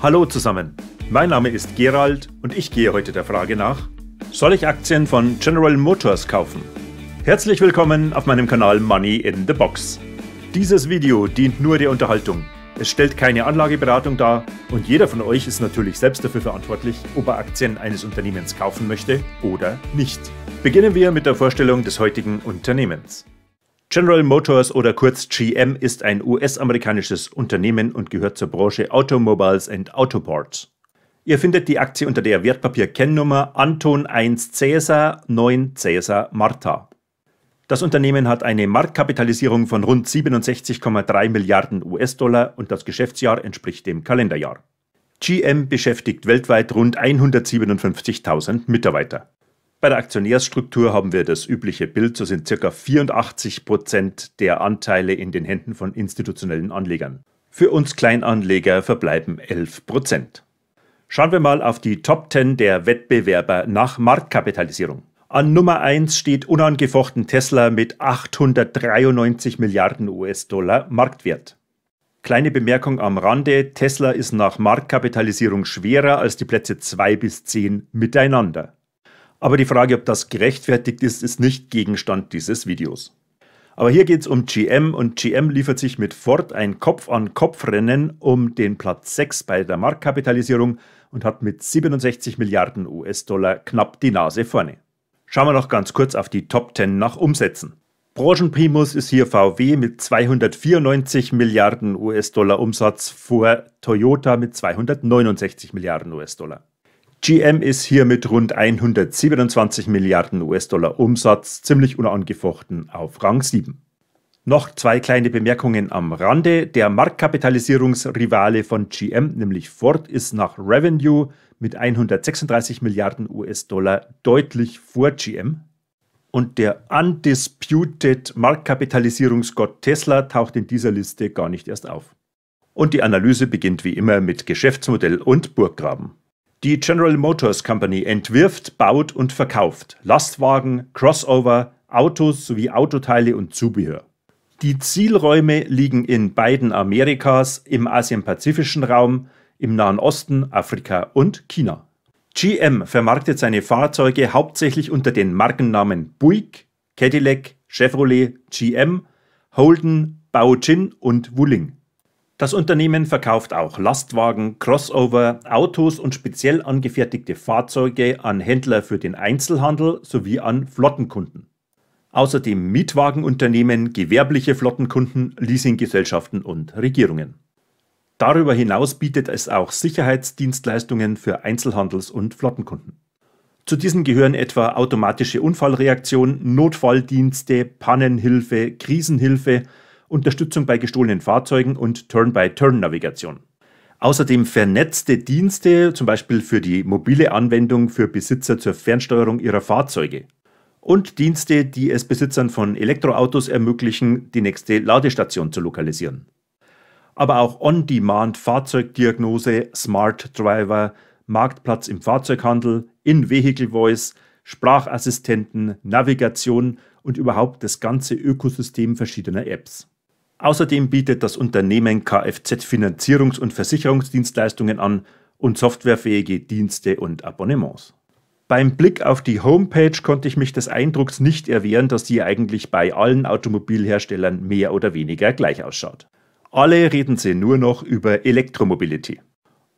Hallo zusammen, mein Name ist Gerald und ich gehe heute der Frage nach, soll ich Aktien von General Motors kaufen? Herzlich willkommen auf meinem Kanal Money in the Box. Dieses Video dient nur der Unterhaltung. Es stellt keine Anlageberatung dar und jeder von euch ist natürlich selbst dafür verantwortlich, ob er Aktien eines Unternehmens kaufen möchte oder nicht. Beginnen wir mit der Vorstellung des heutigen Unternehmens. General Motors oder kurz GM ist ein US-amerikanisches Unternehmen und gehört zur Branche Automobiles and Autoparts. Ihr findet die Aktie unter der Wertpapierkennnummer Anton 1 Cäsar 9 Cäsar Marta. Das Unternehmen hat eine Marktkapitalisierung von rund 67,3 Milliarden US-Dollar und das Geschäftsjahr entspricht dem Kalenderjahr. GM beschäftigt weltweit rund 157.000 Mitarbeiter. Bei der Aktionärsstruktur haben wir das übliche Bild, so sind ca. 84% der Anteile in den Händen von institutionellen Anlegern. Für uns Kleinanleger verbleiben 11%. Schauen wir mal auf die Top 10 der Wettbewerber nach Marktkapitalisierung. An Nummer 1 steht unangefochten Tesla mit 893 Milliarden US-Dollar Marktwert. Kleine Bemerkung am Rande, Tesla ist nach Marktkapitalisierung schwerer als die Plätze 2 bis 10 miteinander. Aber die Frage, ob das gerechtfertigt ist, ist nicht Gegenstand dieses Videos. Aber hier geht es um GM und GM liefert sich mit Ford ein Kopf-an-Kopf-Rennen um den Platz 6 bei der Marktkapitalisierung und hat mit 67 Milliarden US-Dollar knapp die Nase vorne. Schauen wir noch ganz kurz auf die Top 10 nach Umsätzen. Branchenprimus ist hier VW mit 294 Milliarden US-Dollar Umsatz vor Toyota mit 269 Milliarden US-Dollar. GM ist hier mit rund 127 Milliarden US-Dollar Umsatz ziemlich unangefochten auf Rang 7. Noch zwei kleine Bemerkungen am Rande. Der Marktkapitalisierungsrivale von GM, nämlich Ford, ist nach Revenue mit 136 Milliarden US-Dollar deutlich vor GM. Und der undisputed Marktkapitalisierungsgott Tesla taucht in dieser Liste gar nicht erst auf. Und die Analyse beginnt wie immer mit Geschäftsmodell und Burggraben. Die General Motors Company entwirft, baut und verkauft Lastwagen, Crossover, Autos sowie Autoteile und Zubehör. Die Zielräume liegen in beiden Amerikas, im asien-pazifischen Raum, im Nahen Osten, Afrika und China. GM vermarktet seine Fahrzeuge hauptsächlich unter den Markennamen Buick, Cadillac, Chevrolet, GM, Holden, Baojin und Wuling. Das Unternehmen verkauft auch Lastwagen, Crossover, Autos und speziell angefertigte Fahrzeuge an Händler für den Einzelhandel sowie an Flottenkunden. Außerdem Mietwagenunternehmen, gewerbliche Flottenkunden, Leasinggesellschaften und Regierungen. Darüber hinaus bietet es auch Sicherheitsdienstleistungen für Einzelhandels- und Flottenkunden. Zu diesen gehören etwa automatische Unfallreaktion, Notfalldienste, Pannenhilfe, Krisenhilfe, Unterstützung bei gestohlenen Fahrzeugen und Turn-by-Turn-Navigation. Außerdem vernetzte Dienste, zum Beispiel für die mobile Anwendung für Besitzer zur Fernsteuerung ihrer Fahrzeuge. Und Dienste, die es Besitzern von Elektroautos ermöglichen, die nächste Ladestation zu lokalisieren. Aber auch On-Demand Fahrzeugdiagnose, Smart Driver, Marktplatz im Fahrzeughandel, In-Vehicle Voice, Sprachassistenten, Navigation und überhaupt das ganze Ökosystem verschiedener Apps. Außerdem bietet das Unternehmen Kfz Finanzierungs- und Versicherungsdienstleistungen an und softwarefähige Dienste und Abonnements. Beim Blick auf die Homepage konnte ich mich des Eindrucks nicht erwehren, dass die eigentlich bei allen Automobilherstellern mehr oder weniger gleich ausschaut. Alle reden sie nur noch über Elektromobility.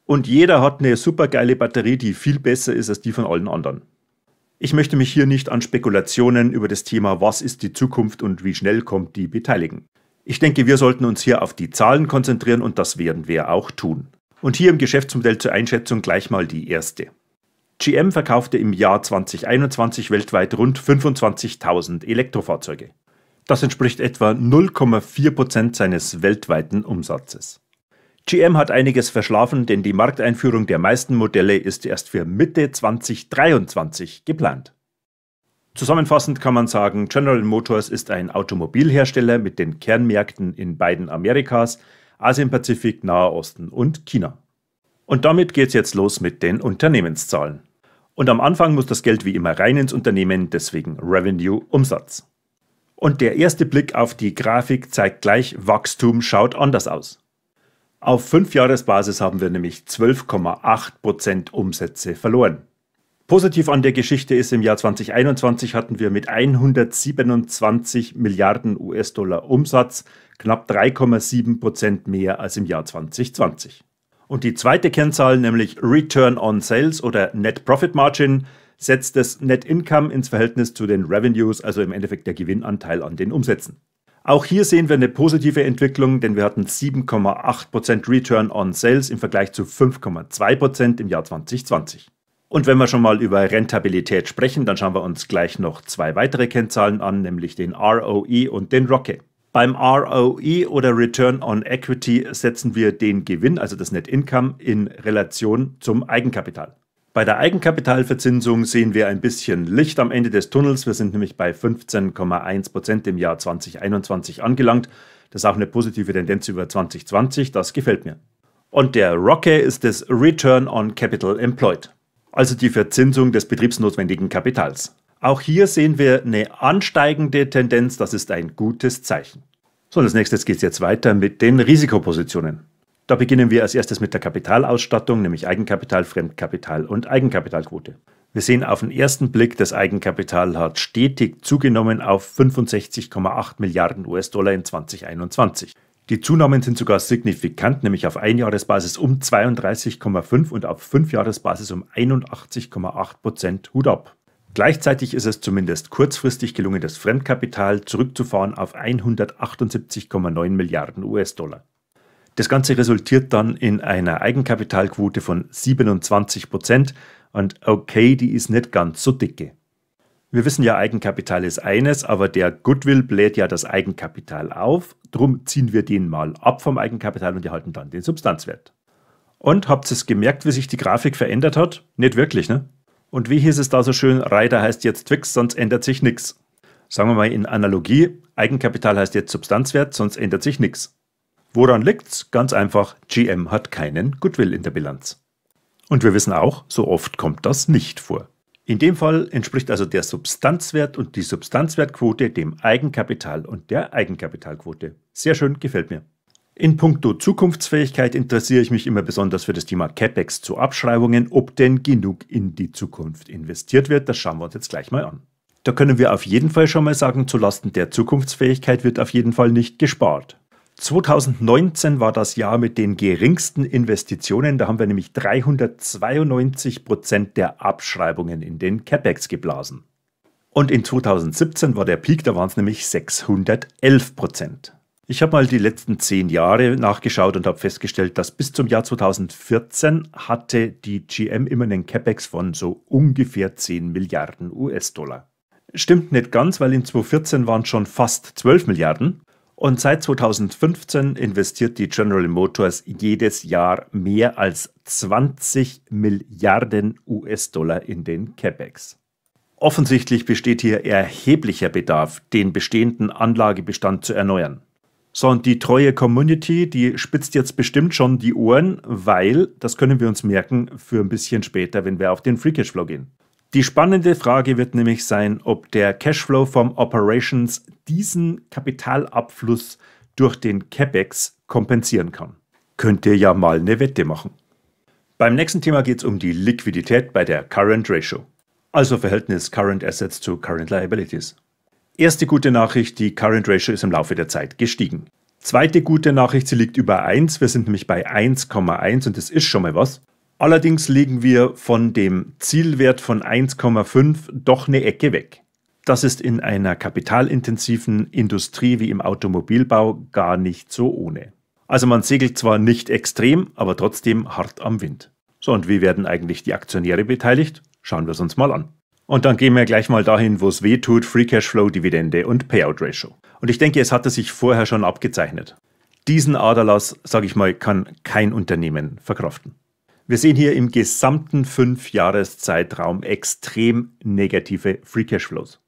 Und jeder hat eine supergeile Batterie, die viel besser ist als die von allen anderen. Ich möchte mich hier nicht an Spekulationen über das Thema Was ist die Zukunft und wie schnell kommt die beteiligen. Ich denke, wir sollten uns hier auf die Zahlen konzentrieren und das werden wir auch tun. Und hier im Geschäftsmodell zur Einschätzung gleich mal die erste. GM verkaufte im Jahr 2021 weltweit rund 25.000 Elektrofahrzeuge. Das entspricht etwa 0,4% seines weltweiten Umsatzes. GM hat einiges verschlafen, denn die Markteinführung der meisten Modelle ist erst für Mitte 2023 geplant. Zusammenfassend kann man sagen, General Motors ist ein Automobilhersteller mit den Kernmärkten in beiden Amerikas, Asien-Pazifik, Nahe Osten und China. Und damit geht's jetzt los mit den Unternehmenszahlen. Und am Anfang muss das Geld wie immer rein ins Unternehmen, deswegen Revenue Umsatz. Und der erste Blick auf die Grafik zeigt gleich, Wachstum schaut anders aus. Auf 5-Jahres-Basis haben wir nämlich 12,8% Umsätze verloren. Positiv an der Geschichte ist, im Jahr 2021 hatten wir mit 127 Milliarden US-Dollar Umsatz knapp 3,7 Prozent mehr als im Jahr 2020. Und die zweite Kennzahl, nämlich Return on Sales oder Net Profit Margin, setzt das Net Income ins Verhältnis zu den Revenues, also im Endeffekt der Gewinnanteil an den Umsätzen. Auch hier sehen wir eine positive Entwicklung, denn wir hatten 7,8% Return on Sales im Vergleich zu 5,2% im Jahr 2020. Und wenn wir schon mal über Rentabilität sprechen, dann schauen wir uns gleich noch zwei weitere Kennzahlen an, nämlich den ROE und den ROCE. Beim ROE oder Return on Equity setzen wir den Gewinn, also das Net Income, in Relation zum Eigenkapital. Bei der Eigenkapitalverzinsung sehen wir ein bisschen Licht am Ende des Tunnels. Wir sind nämlich bei 15,1 Prozent im Jahr 2021 angelangt. Das ist auch eine positive Tendenz über 2020. Das gefällt mir. Und der ROCE ist das Return on Capital Employed also die Verzinsung des betriebsnotwendigen Kapitals. Auch hier sehen wir eine ansteigende Tendenz, das ist ein gutes Zeichen. So, als nächstes geht es jetzt weiter mit den Risikopositionen. Da beginnen wir als erstes mit der Kapitalausstattung, nämlich Eigenkapital, Fremdkapital und Eigenkapitalquote. Wir sehen auf den ersten Blick, das Eigenkapital hat stetig zugenommen auf 65,8 Milliarden US-Dollar in 2021. Die Zunahmen sind sogar signifikant, nämlich auf Einjahresbasis um 32,5 und auf Fünfjahresbasis um 81,8 Prozent. Hut ab! Gleichzeitig ist es zumindest kurzfristig gelungen, das Fremdkapital zurückzufahren auf 178,9 Milliarden US-Dollar. Das Ganze resultiert dann in einer Eigenkapitalquote von 27 Prozent und okay, die ist nicht ganz so dicke. Wir wissen ja, Eigenkapital ist eines, aber der Goodwill bläht ja das Eigenkapital auf. Drum ziehen wir den mal ab vom Eigenkapital und erhalten dann den Substanzwert. Und habt ihr es gemerkt, wie sich die Grafik verändert hat? Nicht wirklich, ne? Und wie hieß es da so schön, Reiter heißt jetzt Twix, sonst ändert sich nichts. Sagen wir mal in Analogie, Eigenkapital heißt jetzt Substanzwert, sonst ändert sich nichts. Woran liegt's? Ganz einfach, GM hat keinen Goodwill in der Bilanz. Und wir wissen auch, so oft kommt das nicht vor. In dem Fall entspricht also der Substanzwert und die Substanzwertquote dem Eigenkapital und der Eigenkapitalquote. Sehr schön, gefällt mir. In puncto Zukunftsfähigkeit interessiere ich mich immer besonders für das Thema CapEx zu Abschreibungen, ob denn genug in die Zukunft investiert wird. Das schauen wir uns jetzt gleich mal an. Da können wir auf jeden Fall schon mal sagen, zulasten der Zukunftsfähigkeit wird auf jeden Fall nicht gespart. 2019 war das Jahr mit den geringsten Investitionen. Da haben wir nämlich 392 Prozent der Abschreibungen in den CapEx geblasen. Und in 2017 war der Peak, da waren es nämlich 611 Prozent. Ich habe mal die letzten zehn Jahre nachgeschaut und habe festgestellt, dass bis zum Jahr 2014 hatte die GM immer einen CapEx von so ungefähr 10 Milliarden US-Dollar. Stimmt nicht ganz, weil in 2014 waren es schon fast 12 Milliarden. Und seit 2015 investiert die General Motors jedes Jahr mehr als 20 Milliarden US-Dollar in den CapEx. Offensichtlich besteht hier erheblicher Bedarf, den bestehenden Anlagebestand zu erneuern. So, und die treue Community, die spitzt jetzt bestimmt schon die Ohren, weil, das können wir uns merken, für ein bisschen später, wenn wir auf den freakish Flow gehen. Die spannende Frage wird nämlich sein, ob der Cashflow vom Operations diesen Kapitalabfluss durch den CapEx kompensieren kann. Könnt ihr ja mal eine Wette machen. Beim nächsten Thema geht es um die Liquidität bei der Current Ratio, also Verhältnis Current Assets zu Current Liabilities. Erste gute Nachricht, die Current Ratio ist im Laufe der Zeit gestiegen. Zweite gute Nachricht, sie liegt über 1, wir sind nämlich bei 1,1 und das ist schon mal was. Allerdings liegen wir von dem Zielwert von 1,5 doch eine Ecke weg. Das ist in einer kapitalintensiven Industrie wie im Automobilbau gar nicht so ohne. Also man segelt zwar nicht extrem, aber trotzdem hart am Wind. So, und wie werden eigentlich die Aktionäre beteiligt? Schauen wir es uns mal an. Und dann gehen wir gleich mal dahin, wo es weh tut, Free Cashflow, Dividende und Payout Ratio. Und ich denke, es hatte sich vorher schon abgezeichnet. Diesen Aderlass, sage ich mal, kann kein Unternehmen verkraften. Wir sehen hier im gesamten 5-Jahres-Zeitraum extrem negative Free Cash Flows.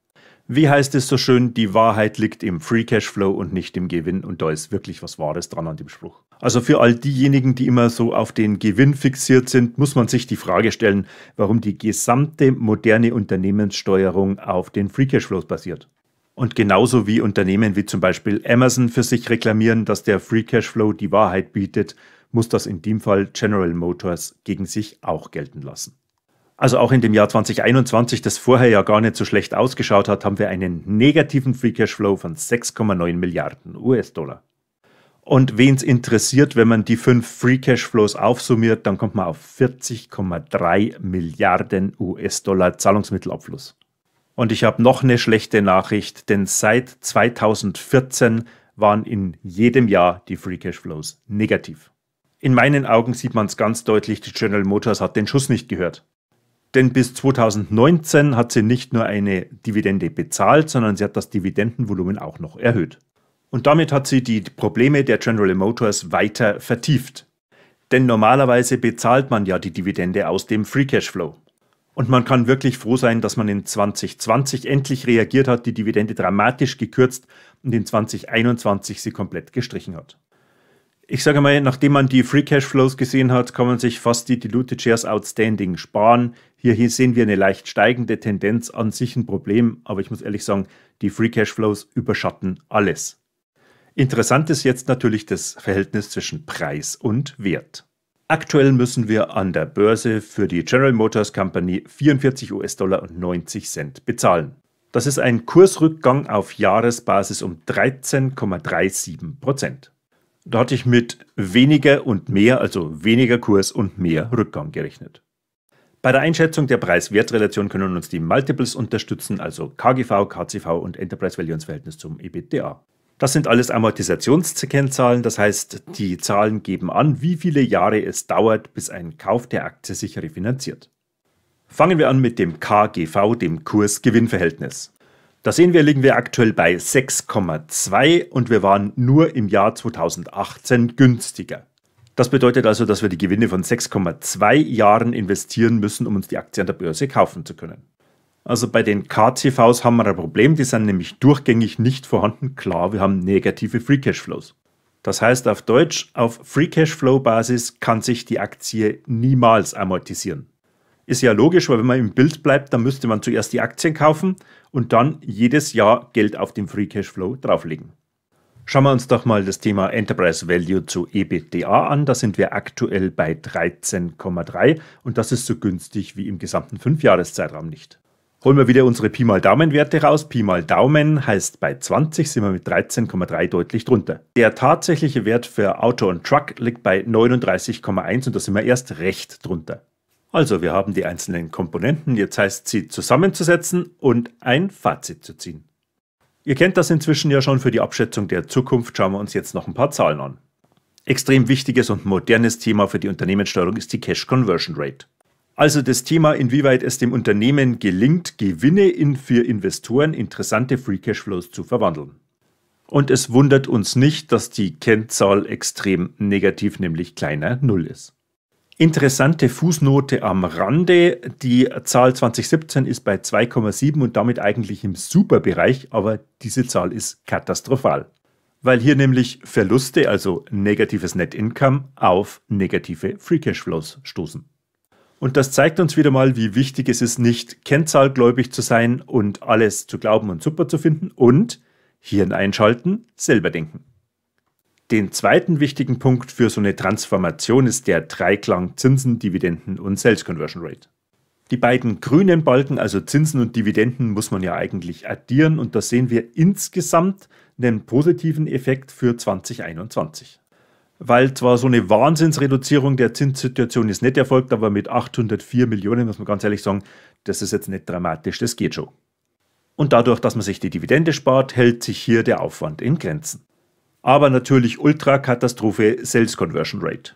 Wie heißt es so schön, die Wahrheit liegt im Free Cash Flow und nicht im Gewinn und da ist wirklich was Wahres dran an dem Spruch. Also für all diejenigen, die immer so auf den Gewinn fixiert sind, muss man sich die Frage stellen, warum die gesamte moderne Unternehmenssteuerung auf den Free Cash Flows basiert. Und genauso wie Unternehmen wie zum Beispiel Amazon für sich reklamieren, dass der Free Cash Flow die Wahrheit bietet, muss das in dem Fall General Motors gegen sich auch gelten lassen. Also auch in dem Jahr 2021, das vorher ja gar nicht so schlecht ausgeschaut hat, haben wir einen negativen Free Cash Flow von 6,9 Milliarden US-Dollar. Und wen es interessiert, wenn man die fünf Free Cash Flows aufsummiert, dann kommt man auf 40,3 Milliarden US-Dollar Zahlungsmittelabfluss. Und ich habe noch eine schlechte Nachricht, denn seit 2014 waren in jedem Jahr die Free Cash Flows negativ. In meinen Augen sieht man es ganz deutlich, die General Motors hat den Schuss nicht gehört. Denn bis 2019 hat sie nicht nur eine Dividende bezahlt, sondern sie hat das Dividendenvolumen auch noch erhöht. Und damit hat sie die Probleme der General Motors weiter vertieft. Denn normalerweise bezahlt man ja die Dividende aus dem Free Cash Flow. Und man kann wirklich froh sein, dass man in 2020 endlich reagiert hat, die Dividende dramatisch gekürzt und in 2021 sie komplett gestrichen hat ich sage mal, nachdem man die Free Cash Flows gesehen hat, kann man sich fast die Diluted Shares Outstanding sparen. Hier, hier sehen wir eine leicht steigende Tendenz, an sich ein Problem, aber ich muss ehrlich sagen, die Free Cash Flows überschatten alles. Interessant ist jetzt natürlich das Verhältnis zwischen Preis und Wert. Aktuell müssen wir an der Börse für die General Motors Company 44 US-Dollar und 90 Cent bezahlen. Das ist ein Kursrückgang auf Jahresbasis um 13,37 Prozent. Da hatte ich mit weniger und mehr, also weniger Kurs und mehr Rückgang gerechnet. Bei der Einschätzung der Preis-Wert-Relation können uns die Multiples unterstützen, also KGV, KCV und Enterprise Value Verhältnis zum EBITDA. Das sind alles Amortisationskennzahlen, das heißt, die Zahlen geben an, wie viele Jahre es dauert, bis ein Kauf der Aktie sich refinanziert. Fangen wir an mit dem KGV, dem Kurs-Gewinn-Verhältnis. Da sehen wir, liegen wir aktuell bei 6,2 und wir waren nur im Jahr 2018 günstiger. Das bedeutet also, dass wir die Gewinne von 6,2 Jahren investieren müssen, um uns die Aktie an der Börse kaufen zu können. Also bei den KCVs haben wir ein Problem, die sind nämlich durchgängig nicht vorhanden. Klar, wir haben negative Free Cash Flows. Das heißt auf Deutsch, auf Free Cash Flow Basis kann sich die Aktie niemals amortisieren. Ist ja logisch, weil wenn man im Bild bleibt, dann müsste man zuerst die Aktien kaufen und dann jedes Jahr Geld auf dem Free Cash Flow drauflegen. Schauen wir uns doch mal das Thema Enterprise Value zu EBITDA an. Da sind wir aktuell bei 13,3 und das ist so günstig wie im gesamten 5-Jahres-Zeitraum nicht. Holen wir wieder unsere Pi mal Daumen-Werte raus. Pi mal Daumen heißt bei 20 sind wir mit 13,3 deutlich drunter. Der tatsächliche Wert für Auto und Truck liegt bei 39,1 und da sind wir erst recht drunter. Also wir haben die einzelnen Komponenten, jetzt heißt sie zusammenzusetzen und ein Fazit zu ziehen. Ihr kennt das inzwischen ja schon für die Abschätzung der Zukunft, schauen wir uns jetzt noch ein paar Zahlen an. Extrem wichtiges und modernes Thema für die Unternehmenssteuerung ist die Cash Conversion Rate. Also das Thema, inwieweit es dem Unternehmen gelingt, Gewinne in für Investoren interessante Free Cash Flows zu verwandeln. Und es wundert uns nicht, dass die Kennzahl extrem negativ, nämlich kleiner Null ist. Interessante Fußnote am Rande. Die Zahl 2017 ist bei 2,7 und damit eigentlich im Superbereich, aber diese Zahl ist katastrophal. Weil hier nämlich Verluste, also negatives Net Income, auf negative Free Cash Flows stoßen. Und das zeigt uns wieder mal, wie wichtig es ist, nicht kennzahlgläubig zu sein und alles zu glauben und super zu finden und Hirn einschalten, selber denken. Den zweiten wichtigen Punkt für so eine Transformation ist der Dreiklang Zinsen, Dividenden und Sales Conversion Rate. Die beiden grünen Balken, also Zinsen und Dividenden, muss man ja eigentlich addieren und da sehen wir insgesamt einen positiven Effekt für 2021. Weil zwar so eine Wahnsinnsreduzierung der Zinssituation ist nicht erfolgt, aber mit 804 Millionen muss man ganz ehrlich sagen, das ist jetzt nicht dramatisch, das geht schon. Und dadurch, dass man sich die Dividende spart, hält sich hier der Aufwand in Grenzen aber natürlich Ultra-Katastrophe Sales Conversion Rate.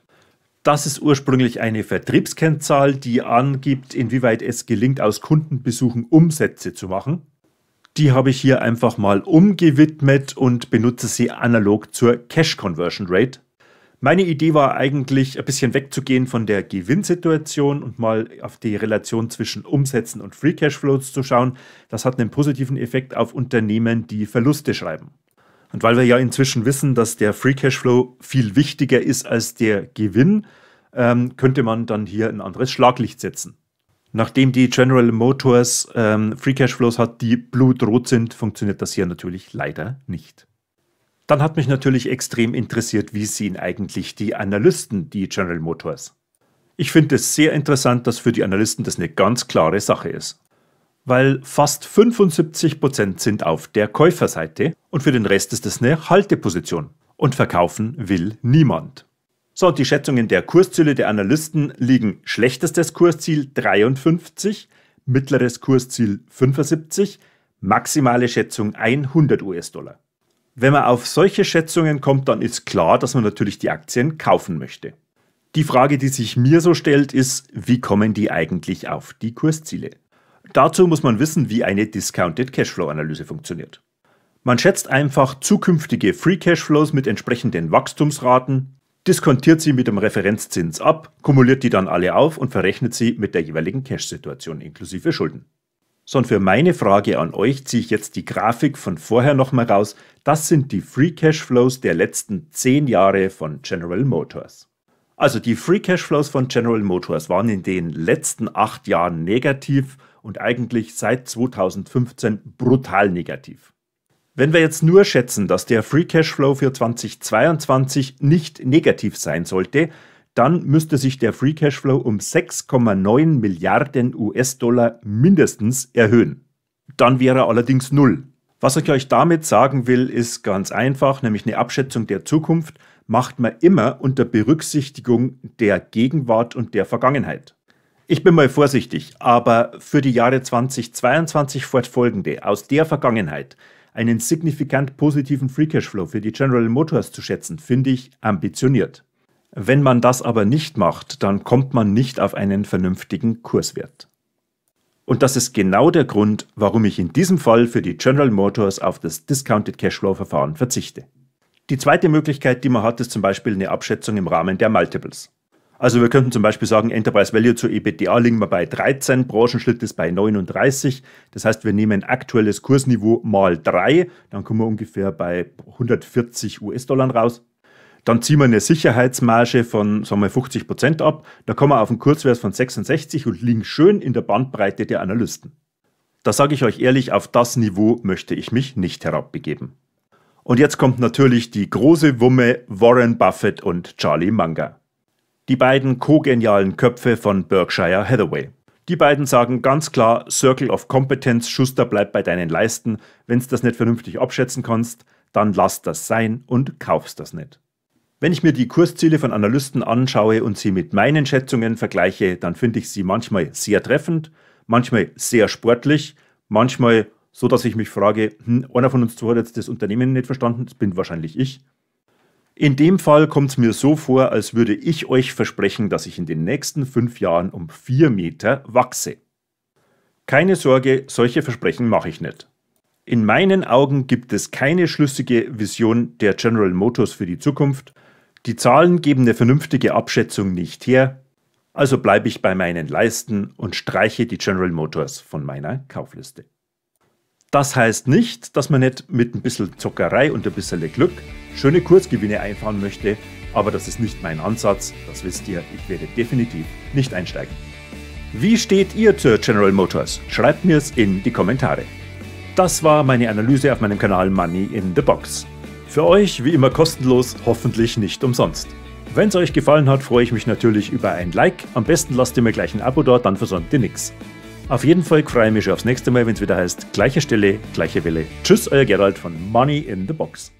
Das ist ursprünglich eine Vertriebskennzahl, die angibt, inwieweit es gelingt, aus Kundenbesuchen Umsätze zu machen. Die habe ich hier einfach mal umgewidmet und benutze sie analog zur Cash Conversion Rate. Meine Idee war eigentlich, ein bisschen wegzugehen von der Gewinnsituation und mal auf die Relation zwischen Umsätzen und Free Cash Flows zu schauen. Das hat einen positiven Effekt auf Unternehmen, die Verluste schreiben. Und weil wir ja inzwischen wissen, dass der Free Cashflow viel wichtiger ist als der Gewinn, ähm, könnte man dann hier ein anderes Schlaglicht setzen. Nachdem die General Motors ähm, Free Cashflows hat, die blutrot sind, funktioniert das hier natürlich leider nicht. Dann hat mich natürlich extrem interessiert, wie sehen eigentlich die Analysten die General Motors. Ich finde es sehr interessant, dass für die Analysten das eine ganz klare Sache ist weil fast 75% Prozent sind auf der Käuferseite und für den Rest ist es eine Halteposition. Und verkaufen will niemand. So, die Schätzungen der Kursziele der Analysten liegen schlechtestes Kursziel 53, mittleres Kursziel 75, maximale Schätzung 100 US-Dollar. Wenn man auf solche Schätzungen kommt, dann ist klar, dass man natürlich die Aktien kaufen möchte. Die Frage, die sich mir so stellt, ist, wie kommen die eigentlich auf die Kursziele? Dazu muss man wissen, wie eine Discounted Cashflow Analyse funktioniert. Man schätzt einfach zukünftige Free Cashflows mit entsprechenden Wachstumsraten, diskontiert sie mit dem Referenzzins ab, kumuliert die dann alle auf und verrechnet sie mit der jeweiligen Cash-Situation inklusive Schulden. Sondern für meine Frage an euch ziehe ich jetzt die Grafik von vorher nochmal raus. Das sind die Free Cashflows der letzten 10 Jahre von General Motors. Also die Free Cashflows von General Motors waren in den letzten 8 Jahren negativ und eigentlich seit 2015 brutal negativ. Wenn wir jetzt nur schätzen, dass der Free Cashflow für 2022 nicht negativ sein sollte, dann müsste sich der Free Cashflow um 6,9 Milliarden US-Dollar mindestens erhöhen. Dann wäre er allerdings null. Was ich euch damit sagen will, ist ganz einfach, nämlich eine Abschätzung der Zukunft macht man immer unter Berücksichtigung der Gegenwart und der Vergangenheit. Ich bin mal vorsichtig, aber für die Jahre 2022 fortfolgende aus der Vergangenheit einen signifikant positiven Free Cashflow für die General Motors zu schätzen, finde ich ambitioniert. Wenn man das aber nicht macht, dann kommt man nicht auf einen vernünftigen Kurswert. Und das ist genau der Grund, warum ich in diesem Fall für die General Motors auf das Discounted Cashflow-Verfahren verzichte. Die zweite Möglichkeit, die man hat, ist zum Beispiel eine Abschätzung im Rahmen der Multiples. Also wir könnten zum Beispiel sagen, Enterprise Value zu EBITDA liegen wir bei 13, Branchenschnitt ist bei 39. Das heißt, wir nehmen aktuelles Kursniveau mal 3, dann kommen wir ungefähr bei 140 US-Dollar raus. Dann ziehen wir eine Sicherheitsmarge von sagen wir 50 ab. Da kommen wir auf einen Kurzwert von 66 und liegen schön in der Bandbreite der Analysten. Da sage ich euch ehrlich, auf das Niveau möchte ich mich nicht herabbegeben. Und jetzt kommt natürlich die große Wumme Warren Buffett und Charlie Munger die beiden kogenialen Köpfe von Berkshire Hathaway. Die beiden sagen ganz klar, Circle of Competence, Schuster bleibt bei deinen Leisten, wenn's das nicht vernünftig abschätzen kannst, dann lass das sein und kaufst das nicht. Wenn ich mir die Kursziele von Analysten anschaue und sie mit meinen Schätzungen vergleiche, dann finde ich sie manchmal sehr treffend, manchmal sehr sportlich, manchmal so, dass ich mich frage, hm, einer von uns zwei hat jetzt das Unternehmen nicht verstanden, das bin wahrscheinlich ich. In dem Fall kommt es mir so vor, als würde ich euch versprechen, dass ich in den nächsten fünf Jahren um vier Meter wachse. Keine Sorge, solche Versprechen mache ich nicht. In meinen Augen gibt es keine schlüssige Vision der General Motors für die Zukunft. Die Zahlen geben eine vernünftige Abschätzung nicht her. Also bleibe ich bei meinen Leisten und streiche die General Motors von meiner Kaufliste. Das heißt nicht, dass man nicht mit ein bisschen Zockerei und ein bisschen Glück schöne Kurzgewinne einfahren möchte, aber das ist nicht mein Ansatz, das wisst ihr, ich werde definitiv nicht einsteigen. Wie steht ihr zur General Motors? Schreibt mir's in die Kommentare. Das war meine Analyse auf meinem Kanal Money in the Box. Für euch wie immer kostenlos, hoffentlich nicht umsonst. Wenn es euch gefallen hat, freue ich mich natürlich über ein Like. Am besten lasst ihr mir gleich ein Abo dort, dann versäumt ihr nichts. Auf jeden Fall freue ich mich schon aufs nächste Mal, wenn es wieder heißt, gleiche Stelle, gleiche Welle. Tschüss, euer Gerald von Money in the Box.